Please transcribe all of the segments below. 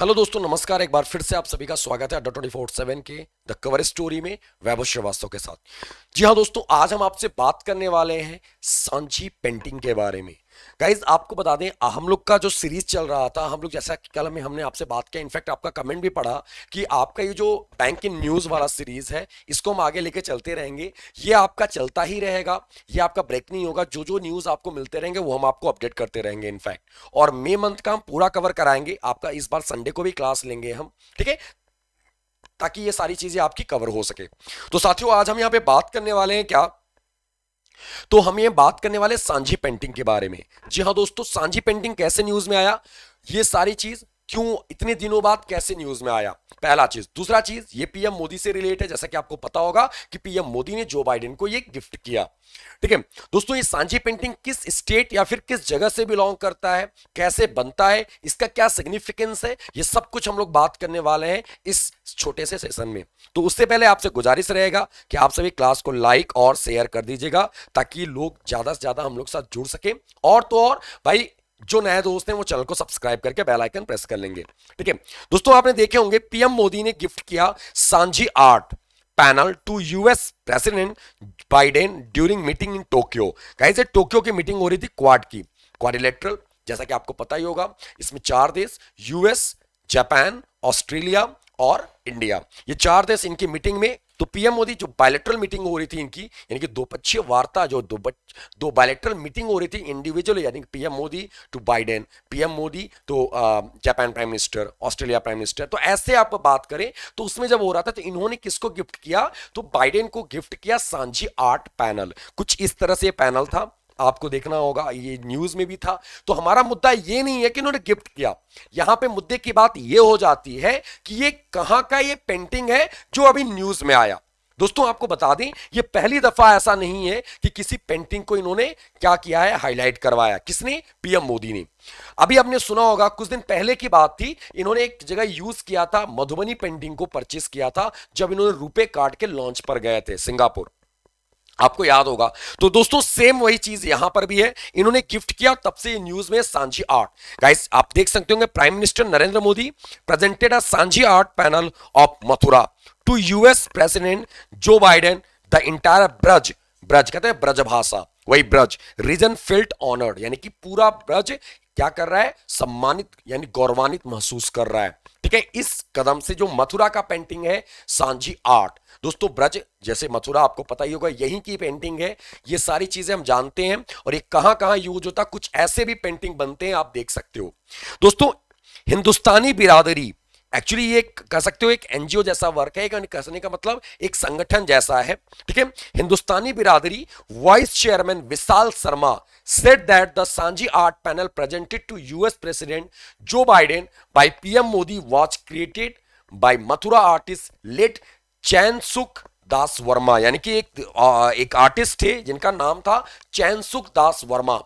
Hello दोस्तों नमस्कार एक बार फिर से आप सभी का स्वागत है अड्डा ट्वेंटी फोर सेवन के द कवर स्टोरी में वैभव श्रीवास्तव के साथ जी हाँ दोस्तों आज हम आपसे बात करने वाले हैं सांची पेंटिंग के बारे में गाइज आपको बता दें हम लोग का जो सीरीज चल रहा था हम लोग जैसा कि कल में हमने आपसे बात किया इनफैक्ट आपका कमेंट भी पढ़ा कि आपका ये जो बैंक इन न्यूज़ वाला सीरीज है इसको हम आगे लेके चलते रहेंगे ये आपका चलता ही रहेगा ये आपका ब्रेक नहीं होगा जो जो न्यूज़ आपको मिलते रहेंगे वो हम आपको अपडेट करते रहेंगे इनफैक्ट और मे मंथ का हम पूरा कवर कराएंगे आपका इस बार संडे को भी क्लास लेंगे हम ठीक है ताकि ये सारी चीज़ें आपकी कवर हो सके तो साथियों आज हम यहाँ पे बात करने वाले हैं क्या तो हम ये बात करने वाले सांझी पेंटिंग के बारे में जी हाँ दोस्तों सांझी पेंटिंग कैसे न्यूज में आया ये सारी चीज क्यों इतने दिनों बाद कैसे न्यूज में आया पहला चीज दूसरा चीज ये पीएम मोदी से रिलेट है जैसा कि आपको पता होगा कि पीएम मोदी ने जो बाइडेन को ये गिफ्ट किया ठीक है दोस्तों ये सांझी पेंटिंग किस स्टेट या फिर किस जगह से बिलोंग करता है कैसे बनता है इसका क्या सिग्निफिकेंस है ये सब कुछ हम लोग बात करने वाले हैं इस छोटे से सेशन में तो उससे पहले आपसे गुजारिश रहेगा कि आप सभी क्लास को लाइक और शेयर कर दीजिएगा ताकि लोग ज्यादा से ज्यादा हम लोग साथ जुड़ सके और तो और भाई जो नए दोस्त हैं वो चैनल को सब्सक्राइब करके बेल आइकन प्रेस कर लेंगे ठीक है दोस्तों आपने देखे होंगे पीएम मोदी ने गिफ्ट किया Sanjhi art panel to US president Biden during meeting in Tokyo कहीं से टोक्यो की मीटिंग हो रही थी क्वाड की क्वारिलेट्रल जैसा कि आपको पता ही होगा इसमें चार देश यूएस जापान ऑस्ट्रेलिया और इंडिया ये चार देश इनकी मीटिंग में तो पीएम मोदी जो बायलेटरल मीटिंग हो रही थी इनकी यानी कि द्विपक्षीय वार्ता जो दो दो बायलेटरल मीटिंग हो रही थी इंडिविजुअल यानी कि PM Modi to Biden PM Modi तो Japan prime minister Australia prime minister तो ऐसे आप बात करें तो उसमें जब हो रहा था तो इन्होंने किसको गिफ्ट किया तो बाइडेन को गिफ्ट किया सांझी आर्ट पैनल कुछ इस तरह से पैनल था आपको देखना होगा ये न्यूज में भी था तो हमारा मुद्दा ये नहीं है कि उन्होंने गिफ्ट किया यहां पे मुद्दे की बात ये हो जाती है कि ये कहां का ये पेंटिंग है जो अभी न्यूज में आया दोस्तों आपको बता दें ये पहली दफा ऐसा नहीं है कि किसी पेंटिंग को इन्होंने क्या किया है हाईलाइट करवाया किसने पीएम मोदी ने अभी आपने सुना होगा कुछ दिन पहले की बात थी इन्होंने एक जगह यूज किया था मधुबनी पेंटिंग को परचेस किया था जब इन्होंने रुपे कार्ड के लॉन्च पर गए थे सिंगापुर आपको याद होगा तो दोस्तों सेम वही चीज यहां पर भी है इन्होंने गिफ्ट किया तब से न्यूज में सांझी आर्ट गाइस आप देख सकते होंगे prime minister Narendra Modi presented a Sanjhi art panel of Mathura to US president Joe Biden the entire Braj Braj कहते हैं ब्रज भाषा वही ब्रज रीजन फिल्ट ऑनर्ड यानी कि पूरा ब्रज क्या कर रहा है सम्मानित यानी गौरवान्वित महसूस कर रहा है ठीक है इस कदम से जो मथुरा का पेंटिंग है सांझी आर्ट दोस्तों ब्रज जैसे मथुरा आपको पता ही होगा यही की पेंटिंग है ये सारी चीजें हम जानते हैं और ये कहां कहां यूज होता कुछ ऐसे भी पेंटिंग बनते हैं आप देख सकते हो दोस्तों हिंदुस्तानी बिरादरी एक्चुअली ये कह सकते हो एक एनजीओ जैसा वर्क है एक कहने का मतलब एक संगठन जैसा है ठीक है Hindustani Biradari vice chairman Vishal Sharma said that the Sanjhi art panel presented to US president Joe Biden by PM Modi was created by Mathura artist late Chainsukh Das Verma यानी कि एक आ, एक आर्टिस्ट थे जिनका नाम था चैनसुक दास वर्मा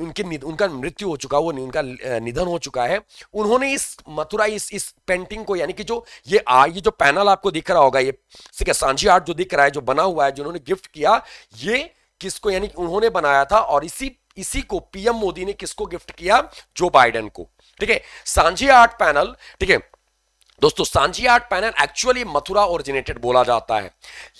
उनके उनका मृत्यु हो चुका वो उनका निधन हो चुका है उन्होंने इस मथुरा इस इस पेंटिंग को यानी कि जो ये आ ये जो पैनल आपको दिख रहा होगा ये ठीक है सांझी आर्ट जो दिख रहा है जो बना हुआ है जिन्होंने गिफ्ट किया ये किसको यानी कि उन्होंने बनाया था और इसी इसी को पीएम मोदी ने किसको गिफ्ट किया जो बाइडन को ठीक है सांझी आर्ट पैनल ठीक है दोस्तों Sanjhi art panel actually Mathura originated बोला जाता है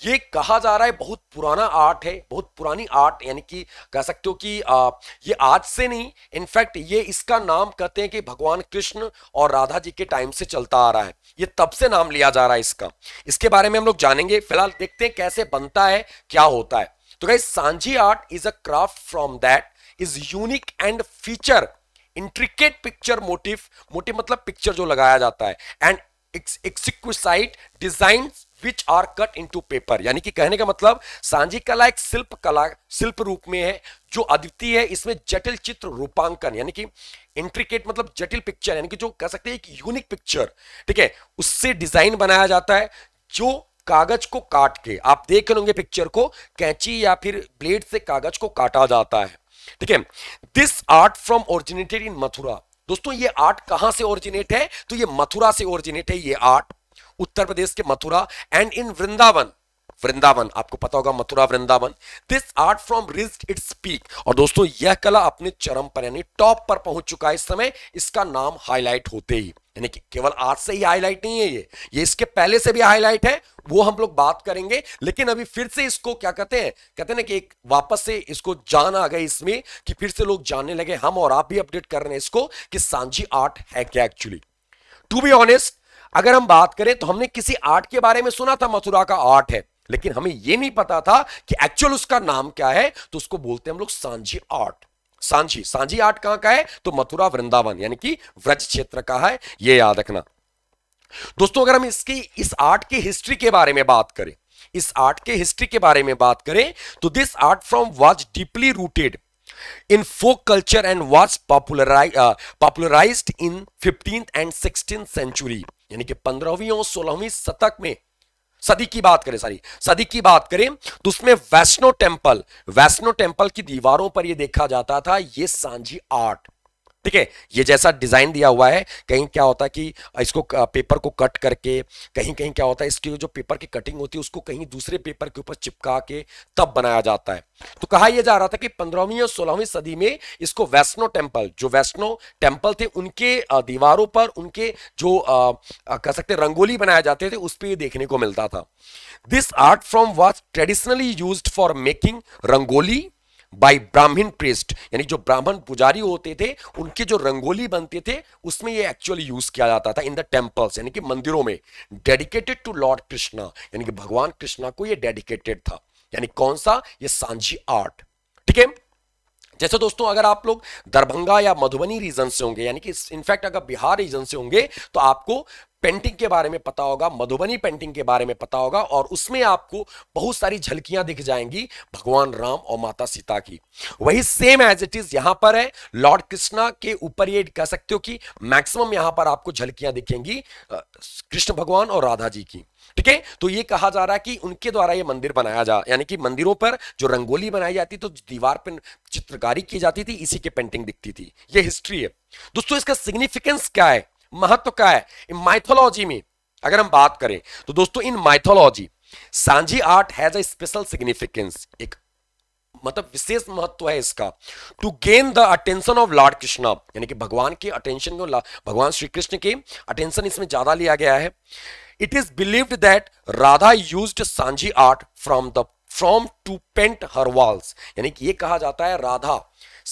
ये कहा जा रहा है बहुत पुराना आर्ट है बहुत पुरानी आर्ट यानी कि कह सकते हो कि आ, ये आज से नहीं इनफैक्ट ये इसका नाम कहते हैं कि भगवान कृष्ण और राधा जी के टाइम से चलता आ रहा है ये तब से नाम लिया जा रहा है इसका इसके बारे में हम लोग जानेंगे फिलहाल देखते हैं कैसे बनता है क्या होता है तो कहीं Sanjhi art is a craft from that is unique and feature intricate picture motif motif मतलब पिक्चर जो लगाया जाता है and exquisite design which are cut into paper यानी कि कहने का मतलब सांझी कला एक शिल्प कला शिल्प रूप में है जो अद्वितीय है इसमें जटिल चित्र रूपांकन यानी कि इंट्रिकेट मतलब जटिल पिक्चर यानी कि जो कह सकते हैं एक यूनिक पिक्चर ठीक है उससे डिजाइन बनाया जाता है जो कागज को काट के आप देख लेंगे पिक्चर को कैंची या फिर ब्लेड से कागज को काटा जाता है ठीक है this art from originated in Mathura दोस्तों ये आर्ट कहां से ओरिजिनेट है तो ये मथुरा से ओरिजिनेट है ये आर्ट उत्तर प्रदेश के मथुरा एंड इन वृंदावन वृंदावन आपको पता होगा Mathura Vrindavan this art from reached its peak और दोस्तों यह कला अपने चरम पर यानी टॉप पर पहुंच चुका है इस समय इसका नाम हाईलाइट होते ही यानी कि केवल आर्ट से ही हाईलाइट नहीं है ये ये इसके पहले से भी हाईलाइट है वो हम लोग बात करेंगे लेकिन अभी फिर से इसको क्या कहते हैं कहते हैं ना कि एक वापस से इसको जान आ गई इसमें कि फिर से लोग जानने लगे हम और आप भी अपडेट कर रहे हैं इसको कि सांझी आर्ट है क्या एक्चुअली टू बी ऑनेस्ट अगर हम बात करें तो हमने किसी आर्ट के बारे में सुना था मथुरा का आर्ट है लेकिन हमें यह नहीं पता था कि एक्चुअल उसका नाम क्या है तो उसको बोलते हैं हम लोग सांझी आर्ट सांझी सांझी आर्ट कहां का है तो मथुरा वृंदावन यानी कि व्रज क्षेत्र का है यह याद रखना दोस्तों अगर हम इसकी इस आर्ट की हिस्ट्री के बारे में बात करें इस आर्ट के हिस्ट्री के बारे में बात करें तो this art from was deeply rooted in folk culture and was popularise popularise in fifteen and sixteen century यानी कि पंद्रहवीं और सोलहवीं शतक में सदी की बात करें सारी सदी की बात करें तो उसमें वैष्णो टेंपल वैष्णो टेंपल की दीवारों पर यह देखा जाता था ये सांझी आर्ट ठीक है ये जैसा डिजाइन दिया हुआ है कहीं क्या होता है कि इसको पेपर को कट करके कहीं कहीं क्या होता है इसकी जो पेपर की कटिंग होती है उसको कहीं दूसरे पेपर के ऊपर चिपका के तब बनाया जाता है तो कहा यह जा रहा था कि पंद्रहवीं और सोलहवीं सदी में इसको वैष्णो टेम्पल जो वैष्णो टेम्पल थे उनके दीवारों पर उनके जो कह सकते रंगोली बनाए जाते थे उस पर देखने को मिलता था this art from was traditionally use for making rangoli by Brahmin priest यानी जो ब्राह्मण पुजारी होते थे उनके जो रंगोली बनते थे उसमें ये एक्चुअली यूज किया जाता था इन द टेम्पल्स यानी कि मंदिरों में डेडिकेटेड टू लॉर्ड कृष्णा यानी कि भगवान कृष्णा को ये डेडिकेटेड था यानी कौन सा ये सांझी आर्ट ठीक है जैसे दोस्तों अगर आप लोग दरभंगा या मधुबनी रीजन से होंगे यानी कि इनफैक्ट अगर बिहार रीजन से होंगे तो आपको पेंटिंग के बारे में पता होगा मधुबनी पेंटिंग के बारे में पता होगा और उसमें आपको बहुत सारी झलकियां दिख जाएंगी भगवान राम और माता सीता की वही सेम एज इट इज यहां पर है लॉर्ड कृष्णा के ऊपर ये कह सकते हो कि मैक्सिमम यहां पर आपको झलकियां दिखेंगी कृष्ण भगवान और राधा जी की ठीक है तो ये कहा जा रहा है कि उनके द्वारा ये मंदिर बनाया जा यानी कि मंदिरों पर जो रंगोली बनाई जाती तो दीवार पर चित्रकारी की जाती थी इसी के पेंटिंग दिखती थी ये हिस्ट्री है दोस्तों इसका सिग्निफिकेंस क्या है महत्व क्या है माइथोलॉजी में अगर हम बात करें तो दोस्तों in mythology Sanjhi art has special significance एक मतलब विशेष महत्व है इसका to gain the attention of lord Krishna यानी कि भगवान की अटेंशन को भगवान श्री कृष्ण की अटेंशन इसमें ज्यादा लिया गया है it is believed that Radha used Sanjhi art from the from to paint her walls यानी कि ये कहा जाता है राधा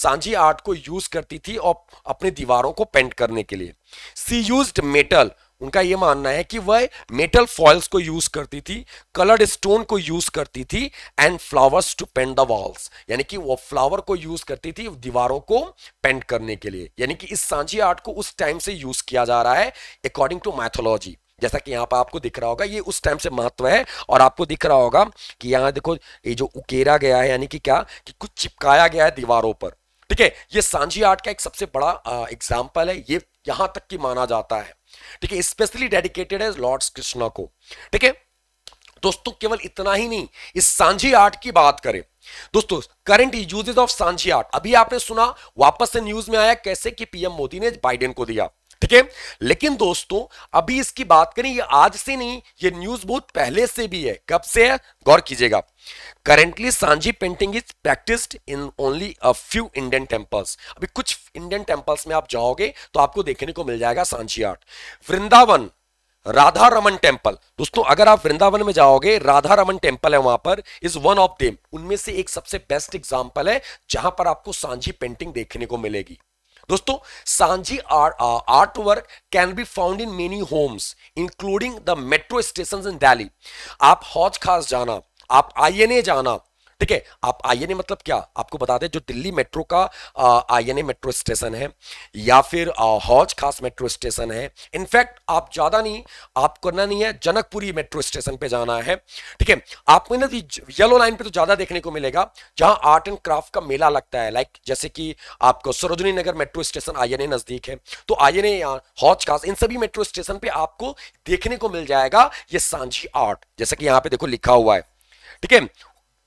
सांझी आर्ट को यूज करती थी और अपनी दीवारों को पेंट करने के लिए सी यूज मेटल उनका यह मानना है कि वह मेटल फॉइल्स को यूज करती थी कलर्ड स्टोन को यूज करती थी and flowers to paint the walls यानी कि वो फ्लावर को यूज करती थी दीवारों को पेंट करने के लिए यानी कि इस सांझी आर्ट को उस टाइम से यूज किया जा रहा है अकॉर्डिंग टू मैथोलॉजी जैसा कि यहाँ पर आपको दिख रहा होगा ये उस टाइम से महत्व है और आपको दिख रहा होगा कि यहाँ देखो ये जो उकेरा गया है यानी कि क्या कि कुछ चिपकाया गया है दीवारों पर ठीक है ये सांझी आर्ट का एक सबसे बड़ा एग्जाम्पल है ये यहां तक की माना जाता है ठीक है स्पेशली डेडिकेटेड है लॉर्ड्स कृष्णा को ठीक है दोस्तों केवल इतना ही नहीं इस सांझी आर्ट की बात करें दोस्तों current usages of Sanjhi art अभी आपने सुना वापस से न्यूज में आया कैसे कि पीएम मोदी ने बाइडेन को दिया ठीक है लेकिन दोस्तों अभी इसकी बात करें ये आज से नहीं ये न्यूज बहुत पहले से भी है कब से है गौर कीजिएगा currently Sanjhi painting is practised in only a few Indian temples अभी कुछ इंडियन टेम्पल्स में आप जाओगे तो आपको देखने को मिल जाएगा सांझी आर्ट वृंदावन राधा रमन टेम्पल दोस्तों अगर आप वृंदावन में जाओगे राधा रमन टेम्पल है वहां पर इज वन ऑफ देम उनमें से एक सबसे बेस्ट एग्जाम्पल है जहां पर आपको सांझी पेंटिंग देखने को मिलेगी दोस्तों Sanjhi art work can be found in many homes including the metro station in Delhi आप हौज खास जाना आप आईएनए जाना ठीक है आप आईएनए मतलब क्या आपको बता दें जो दिल्ली मेट्रो का आईएनए मेट्रो स्टेशन है या फिर हौज खास मेट्रो स्टेशन है इनफैक्ट आप ज्यादा नहीं आप करना नहीं है जनकपुरी मेट्रो स्टेशन पे जाना है ठीक है आपको ना येलो लाइन पे तो ज्यादा देखने को मिलेगा जहां आर्ट एंड क्राफ्ट का मेला लगता है लाइक जैसे कि आपको सरोजनी नगर मेट्रो स्टेशन आई नजदीक है तो आईएनए हौज खास इन सभी मेट्रो स्टेशन पे आपको देखने को मिल जाएगा ये सांझी आर्ट जैसे कि यहाँ पे देखो लिखा हुआ है ठीक है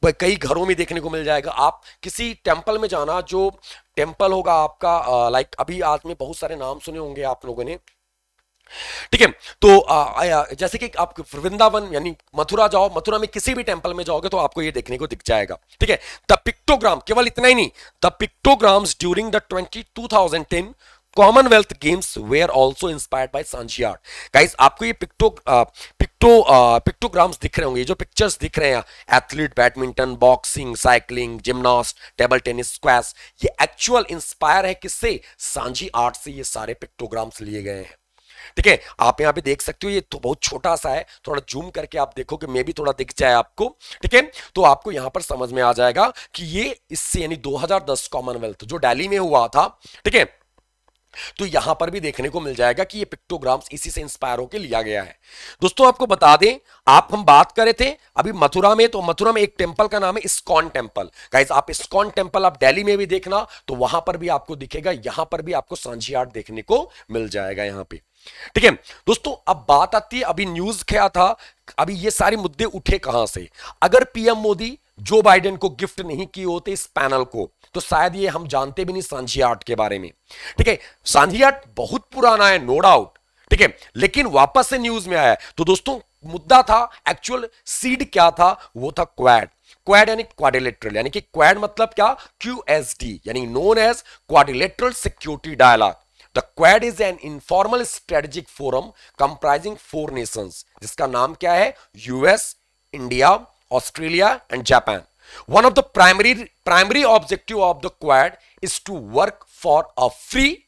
कई घरों में देखने को मिल जाएगा आप किसी टेम्पल में जाना जो टेम्पल होगा आपका लाइक अभी आज में बहुत सारे नाम सुने होंगे आप लोगों ने ठीक है तो आ, जैसे कि आप वृंदावन यानी मथुरा जाओ मथुरा में किसी भी टेंपल में जाओगे तो आपको ये देखने को दिख जाएगा ठीक है द पिक्टोग्राम केवल इतना ही नहीं the pictograms during the twenty two thousand ten Commonwealth Games were also inspired by sanchiard guys आपको ये पिक्टो पिक्टो पिक्टोग्राम्स दिख रहे होंगे जो पिक्चर्स दिख रहे हैं athlete badminton boxing cycling gymnast table tennis squash ये एक्चुअल इंस्पायर है किससे सांझी आर्ट से ये सारे पिक्टोग्राम्स लिए गए हैं ठीक है आप यहां पे देख सकते हो ये तो बहुत छोटा सा है थोड़ा जूम करके आप देखो कि मैं भी थोड़ा दिख जाए आपको ठीक है तो आपको यहां पर समझ में आ जाएगा कि ये इससे यानी 2010 कॉमनवेल्थ जो दिल्ली में हुआ था ठीक है तो यहां पर भी देखने को मिल जाएगा कि ये पिक्टोग्राम्स इसी से इंस्पायर होकर लिया गया है दोस्तों आपको बता दें आप हम बात कर रहे थे अभी मथुरा में तो मथुरा में एक टेंपल का नाम है इस्कॉन टेंपल गाइस आप इस्कॉन टेंपल आप दिल्ली में भी देखना तो वहां पर भी आपको दिखेगा यहां पर भी आपको सांझी आर्ट देखने को मिल जाएगा यहां पर ठीक है दोस्तों अब बात आती है अभी न्यूज क्या था अभी ये सारे मुद्दे उठे कहां से अगर पीएम मोदी जो बाइडेन को गिफ्ट नहीं किए होते इस पैनल को तो शायद ये हम जानते भी नहीं सांझी आर्ट के बारे में ठीक है सांझी आर्ट बहुत पुराना है नो डाउट ठीक है लेकिन वापस से न्यूज में आया तो दोस्तों मुद्दा था एक्चुअल सीड क्या था वो था क्वैड क्वैड यानी क्वाडिलेटरल यानी कि क्वैड मतलब क्या क्यू एस डी यानी known as quadrilateral security dialogue The Quad is an informal strategic forum comprising four nations, जिसका नाम क्या है US India Australia and Japan. One of the primary, primary objective of the Quad is to work for a free,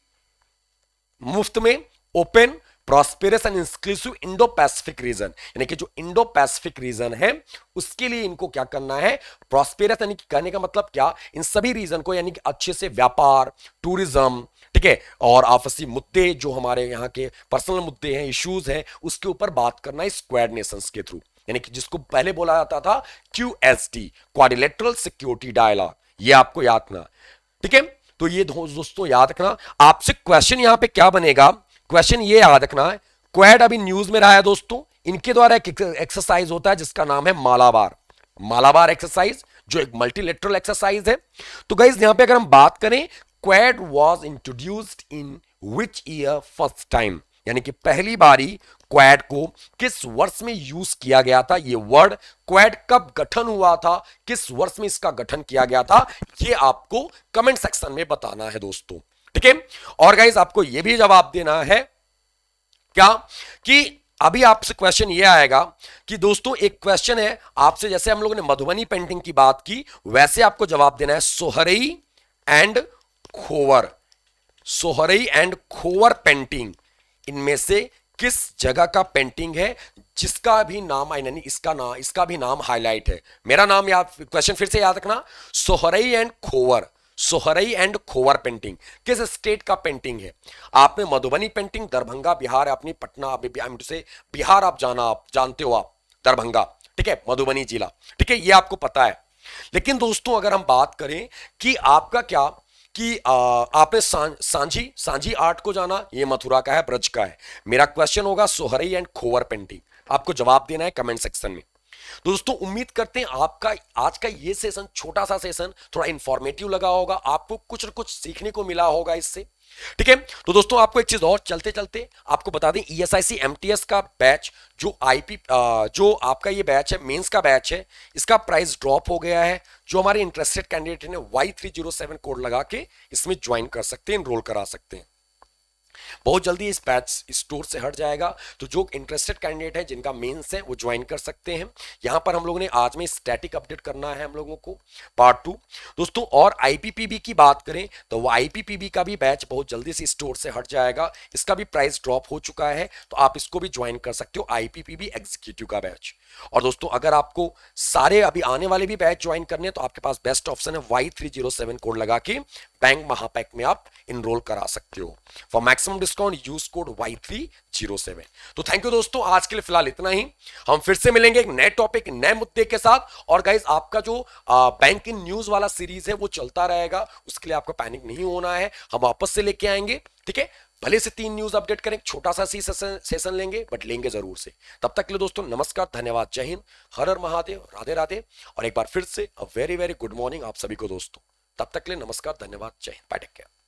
मुफ्त में open prosperous and inclusive Indo Pacific region यानी कि जो Indo Pacific reason है उसके लिए इनको क्या करना है प्रॉस्पेरस यानी कि कहने का मतलब क्या इन सभी रीजन को यानी कि अच्छे से व्यापार टूरिज्म ठीक है और आपसी मुद्दे जो हमारे यहाँ के पर्सनल मुद्दे हैं इश्यूज हैं उसके ऊपर बात करना है स्क्वाड नेशंस के थ्रू यानी कि जिसको पहले बोला जाता था Q S D quadrilateral security dialogue ये आपको याद रखना ठीक है तो ये दोस्तों याद रखना आपसे क्वेश्चन यहां पे क्या बनेगा क्वेश्चन ये याद रखना है क्वेड अभी न्यूज में रहा है दोस्तों इनके द्वारा एक एक्सरसाइज होता है जिसका नाम है मालाबार मालाबार एक्सरसाइज जो एक मल्टीलेटरल एक्सरसाइज है तो गाइज यहां पे अगर हम बात करें Quad was introduced in which year first time यानी कि पहली बारी क्वैड को किस वर्ष में यूज किया गया था ये वर्ड क्वैड कब गठन हुआ था किस वर्ष में इसका गठन किया गया था ये आपको कमेंट सेक्शन में बताना है दोस्तों ठीक है और गाइज आपको ये भी जवाब देना है क्या कि अभी आपसे क्वेश्चन ये आएगा कि दोस्तों एक क्वेश्चन है आपसे जैसे हम लोगों ने मधुबनी पेंटिंग की बात की वैसे आपको जवाब देना है Sohrai and Khovar Sohrai and Khovar painting इनमें से किस जगह का पेंटिंग है जिसका भी नाम आई यानी इसका नाम इसका भी नाम हाईलाइट है मेरा नाम याद क्वेश्चन फिर से याद रखना Sohrai and Khovar Sohrai and Khovar painting किस स्टेट का पेंटिंग है आपने मधुबनी पेंटिंग दरभंगा बिहार अपनी पटना से बिहार आप जाना आप जानते हो आप दरभंगा ठीक है मधुबनी जिला ठीक है ये आपको पता है लेकिन दोस्तों अगर हम बात करें कि आपका क्या कि आ, आपने सां, सांझी सांझी आर्ट को जाना ये मथुरा का है ब्रज का है मेरा क्वेश्चन होगा सोहरई एंड खोवर पेंटिंग आपको जवाब देना है कमेंट सेक्शन में दोस्तों उम्मीद करते हैं आपका आज का ये सेशन छोटा सा सेशन थोड़ा इंफॉर्मेटिव लगा होगा आपको कुछ न कुछ सीखने को मिला होगा इससे ठीक है तो दोस्तों आपको एक चीज और चलते चलते आपको बता दें ईएसआईसी e एमटीएस का बैच जो आईपी जो आपका ये बैच है मेंस का बैच है इसका प्राइस ड्रॉप हो गया है जो हमारे इंटरेस्टेड कैंडिडेट ने Y three zero seven code लगा के इसमें ज्वाइन कर सकते हैं इनरोल करा सकते हैं बहुत जल्दी इस बैच स्टोर से हट जाएगा तो जो इंटरेस्टेड कैंडिडेट है जिनका मेन्स है वो ज्वाइन कर सकते हैं यहाँ पर हम लोगों ने आज में स्टैटिक अपडेट करना है हम लोगों को पार्ट टू दोस्तों और आईपीपीबी की बात करें तो वो आईपीपीबी का भी बैच बहुत जल्दी से स्टोर से हट जाएगा इसका भी प्राइस ड्रॉप हो चुका है तो आप इसको भी ज्वाइन कर सकते हो आईपीपीबी एग्जीक्यूटिव का बैच और दोस्तों अगर आपको सारे अभी आने वाले भी बैच ज्वाइन करने हैं तो आपके पास बेस्ट ऑप्शन है वाई कोड लगा के बैंक महापैक में आप इनरोल करा सकते हो for maxim maximum discount use code Y three zero seven तो थैंक यू दोस्तों आज के लिए फिलहाल इतना ही हम फिर से मिलेंगे एक नए टॉपिक नए मुद्दे के साथ और गाइज आपका जो बैंक इन न्यूज वाला सीरीज है वो चलता रहेगा उसके लिए आपको पैनिक नहीं होना है हम वापस से लेके आएंगे ठीक है भले से तीन न्यूज अपडेट करें छोटा सा सी सेशन, सेशन लेंगे बट लेंगे जरूर से तब तक के लिए दोस्तों नमस्कार धन्यवाद जय हिंद हर हर महादेव राधे राधे और एक बार फिर से a very very good morning आप सभी को दोस्तों तब तक के लिए नमस्कार धन्यवाद जय हिंद बैठक क्या